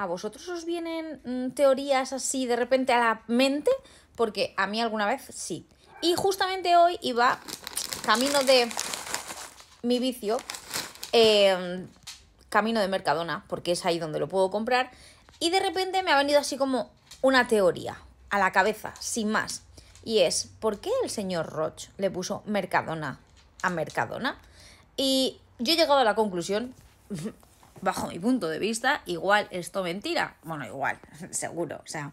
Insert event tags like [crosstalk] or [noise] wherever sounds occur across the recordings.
¿A vosotros os vienen mm, teorías así de repente a la mente? Porque a mí alguna vez sí. Y justamente hoy iba camino de mi vicio, em, camino de Mercadona, porque es ahí donde lo puedo comprar. Y de repente me ha venido así como una teoría a la cabeza, sin más. Y es, ¿por qué el señor Roch le puso Mercadona a Mercadona? Y yo he llegado a la conclusión, [laughs] bajo mi punto de vista, igual esto mentira. Bueno, igual, [laughs] seguro, o sea.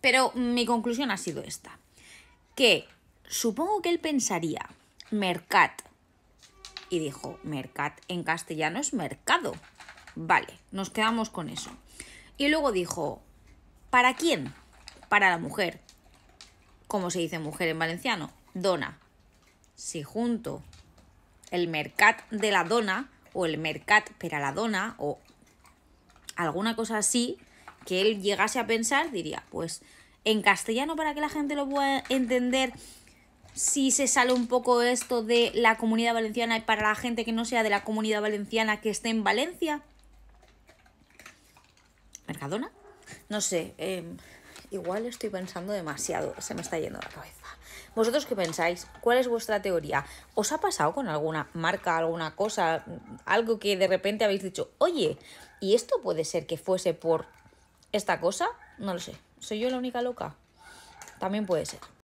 Pero mi conclusión ha sido esta. Que supongo que él pensaría, mercat. Y dijo, mercat en castellano es mercado. Vale, nos quedamos con eso. Y luego dijo, ¿para quién? Para la mujer. ¿Cómo se dice mujer en valenciano? Dona. Si junto el mercat de la dona, o el Mercat per o alguna cosa así que él llegase a pensar, diría, pues en castellano para que la gente lo pueda entender si se sale un poco esto de la comunidad valenciana y para la gente que no sea de la comunidad valenciana que esté en Valencia. Mercadona. No sé. Eh, Igual estoy pensando demasiado, se me está yendo la cabeza. ¿Vosotros qué pensáis? ¿Cuál es vuestra teoría? ¿Os ha pasado con alguna marca, alguna cosa, algo que de repente habéis dicho, oye, ¿y esto puede ser que fuese por esta cosa? No lo sé. ¿Soy yo la única loca? También puede ser.